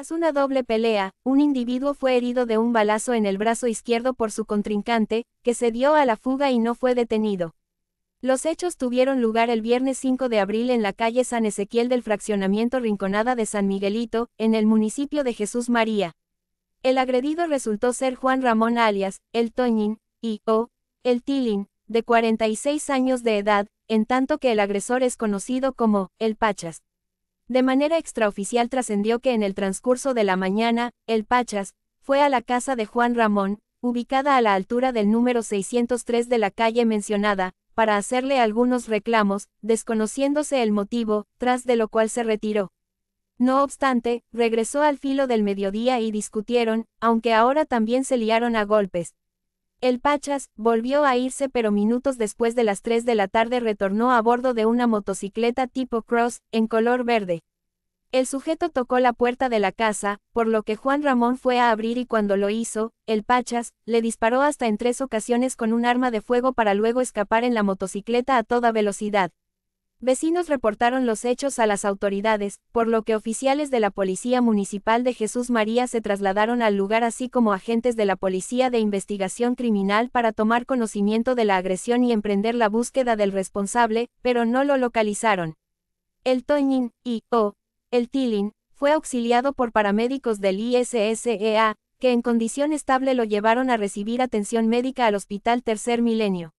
Tras una doble pelea, un individuo fue herido de un balazo en el brazo izquierdo por su contrincante, que se dio a la fuga y no fue detenido. Los hechos tuvieron lugar el viernes 5 de abril en la calle San Ezequiel del fraccionamiento Rinconada de San Miguelito, en el municipio de Jesús María. El agredido resultó ser Juan Ramón alias, el Toñin, y, o, el Tilín, de 46 años de edad, en tanto que el agresor es conocido como, el Pachas. De manera extraoficial trascendió que en el transcurso de la mañana, el Pachas, fue a la casa de Juan Ramón, ubicada a la altura del número 603 de la calle mencionada, para hacerle algunos reclamos, desconociéndose el motivo, tras de lo cual se retiró. No obstante, regresó al filo del mediodía y discutieron, aunque ahora también se liaron a golpes, el Pachas volvió a irse pero minutos después de las 3 de la tarde retornó a bordo de una motocicleta tipo cross, en color verde. El sujeto tocó la puerta de la casa, por lo que Juan Ramón fue a abrir y cuando lo hizo, el Pachas, le disparó hasta en tres ocasiones con un arma de fuego para luego escapar en la motocicleta a toda velocidad. Vecinos reportaron los hechos a las autoridades, por lo que oficiales de la Policía Municipal de Jesús María se trasladaron al lugar así como agentes de la Policía de Investigación Criminal para tomar conocimiento de la agresión y emprender la búsqueda del responsable, pero no lo localizaron. El Toñin, y, o, el Tilin, fue auxiliado por paramédicos del ISSEA, que en condición estable lo llevaron a recibir atención médica al Hospital Tercer Milenio.